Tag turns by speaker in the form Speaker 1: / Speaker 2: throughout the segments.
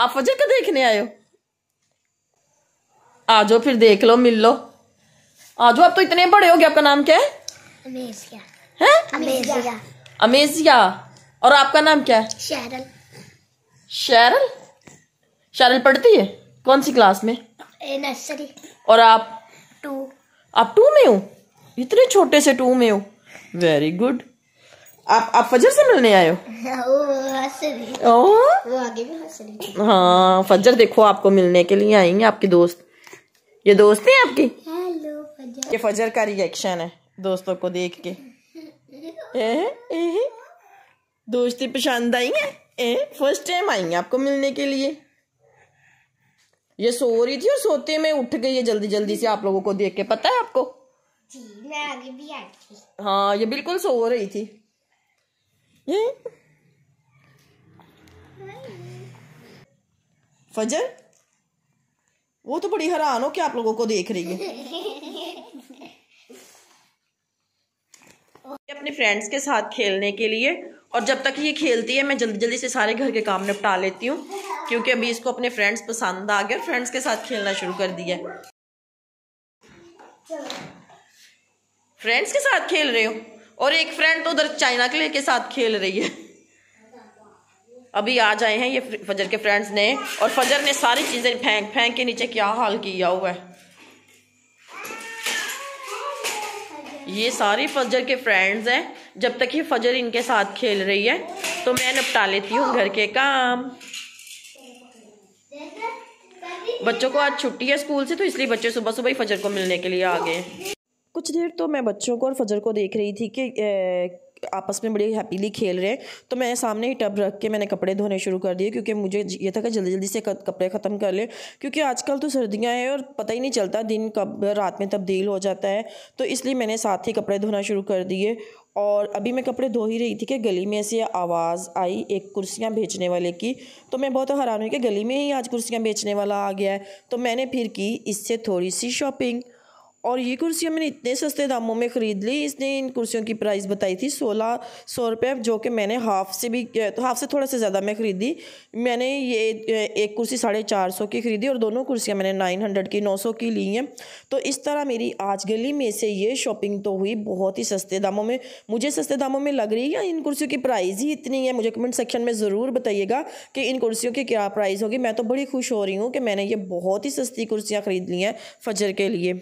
Speaker 1: आप फजर का देखने आए हो आ जाओ फिर देख लो मिल लो आ जाओ आप तो इतने बड़े हो गए आपका नाम क्या है अमेजिया अमेजिया अमेजिया और आपका नाम क्या है शैरल शैरल शैरल पढ़ती है कौन सी क्लास में नर्सरी और आप टू आप टू में हो इतने छोटे से टू में हो वेरी गुड आप आप फजर से मिलने आए हो हाँ फजर देखो आपको मिलने के लिए आएंगे आपके दोस्त ये दोस्त है आपकी हेलो फजर ये फजर का रिएक्शन है दोस्तों को देख के दोस्ती पसंद आई है फर्स्ट टाइम आई है आपको मिलने के लिए ये सो रही थी और सोते में उठ गई है जल्दी जल्दी से आप लोगों को देख के पता है आपको जी मैं आगे भी आई थी हाँ ये बिल्कुल सो रही थी फजर वो तो बड़ी हैरान हो क्या आप लोगों को देख रही है अपने फ्रेंड्स के साथ खेलने के लिए और जब तक ये खेलती है मैं जल्दी जल्दी से सारे घर के काम निपटा लेती हूँ क्योंकि अभी इसको अपने फ्रेंड्स पसंद आ गए फ्रेंड्स के साथ खेलना शुरू कर दिया फ्रेंड्स के साथ खेल रहे हो और एक फ्रेंड तो उधर चाइना के के साथ खेल रही है अभी आ जाए हैं ये फजर के फ्रेंड्स ने और फजर ने सारी चीज़ें फेंक फेंक के नीचे क्या हाल किया हुआ है ये सारी फजर के फ्रेंड्स हैं जब तक ये फजर इनके साथ खेल रही है तो मैं निपटा लेती हूँ घर के काम बच्चों को आज छुट्टी है स्कूल से तो इसलिए बच्चे सुबह सुबह ही फजर को मिलने के लिए आ गए कुछ देर तो मैं बच्चों को और फजर को देख रही थी कि आपस में बड़ी हैप्पीली खेल रहे हैं तो मैं सामने ही टब रख के मैंने कपड़े धोने शुरू कर दिए क्योंकि मुझे ये था कि जल्दी जल्दी से कपड़े ख़त्म कर लें क्योंकि आजकल तो सर्दियां हैं और पता ही नहीं चलता दिन कब रात में तब्दील हो जाता है तो इसलिए मैंने साथ ही कपड़े धोना शुरू कर दिए और अभी मैं कपड़े धो ही रही थी कि गली में ऐसी आवाज़ आई एक कुर्सियाँ बेचने वाले की तो मैं बहुत हैरान हुई कि गली में ही आज कुर्सियाँ बेचने वाला आ गया है तो मैंने फिर की इससे थोड़ी सी शॉपिंग और ये कुर्सियाँ मैंने इतने सस्ते दामों में ख़रीद ली इसने इन कुर्सियों की प्राइस बताई थी सोलह सौ रुपये जो कि मैंने हाफ़ से भी तो हाफ़ से थोड़ा सा ज़्यादा मैं ख़रीदी मैंने ये एक कुर्सी साढ़े चार सौ की ख़रीदी और दोनों कुर्सियाँ मैंने नाइन हंड्रेड की नौ सौ की ली हैं तो इस तरह मेरी आज गली में से ये शॉपिंग तो हुई बहुत ही सस्ते दामों में मुझे सस्ते दामों में लग रही है इन कुर्सियों की प्राइस ही इतनी है मुझे कमेंट सेक्शन में ज़रूर बताइएगा कि इन कुर्सियों की क्या प्राइस होगी मैं तो बड़ी खुश हो रही हूँ कि मैंने ये बहुत ही सस्ती कुर्सियाँ ख़रीद ली हैं फजर के लिए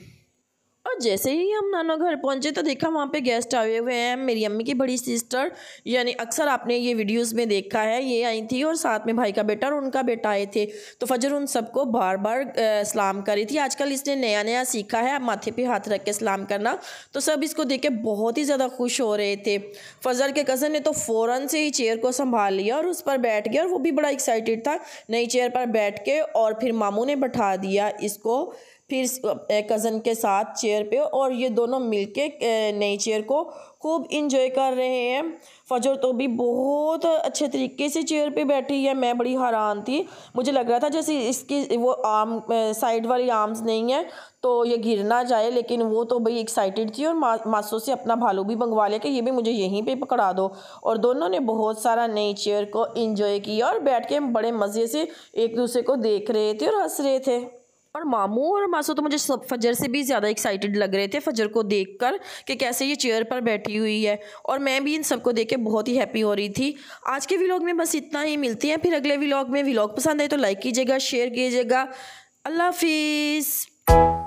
Speaker 1: जैसे ही हम नाना घर पहुंचे तो देखा वहाँ पे गेस्ट आए हुए हैं मेरी अम्मी की बड़ी सिस्टर यानी अक्सर आपने ये वीडियोस में देखा है ये आई थी और साथ में भाई का बेटा और उनका बेटा आए थे तो फजर उन सबको बार बार सलाम करी थी आजकल इसने नया नया सीखा है माथे पर हाथ रख के सलाम करना तो सब इसको देख के बहुत ही ज़्यादा खुश हो रहे थे फजर के कज़न ने तो फ़ौरन से ही चेयर को संभाल लिया और उस पर बैठ गया और वो भी बड़ा एक्साइटेड था नई चेयर पर बैठ के और फिर मामू ने बैठा दिया इसको फिर कज़न के साथ चेयर पे और ये दोनों मिलके नई चेयर को खूब इंजॉय कर रहे हैं फजर तो भी बहुत अच्छे तरीके से चेयर पे बैठी है मैं बड़ी हैरान थी मुझे लग रहा था जैसे इसकी वो आर्म साइड वाली आर्म्स नहीं है तो ये गिर ना जाए लेकिन वो तो भाई एक्साइटेड थी और मा, मासो से अपना भालू भी मंगवा लिया कि ये भी मुझे यहीं पे पकड़ा दो और दोनों ने बहुत सारा नई चेयर को इंजॉय किया और बैठ के बड़े मज़े से एक दूसरे को देख रहे थे और हंस रहे थे और मामू और मासू तो मुझे सब फजर से भी ज़्यादा एक्साइटेड लग रहे थे फजर को देख कर कि कैसे ये चेयर पर बैठी हुई है और मैं भी इन सबको देख के बहुत ही हैप्पी हो रही थी आज के व्लॉग में बस इतना ही मिलती है फिर अगले व्लॉग में व्लॉग पसंद आए तो लाइक कीजिएगा शेयर कीजिएगा अल्लाह हाफिज़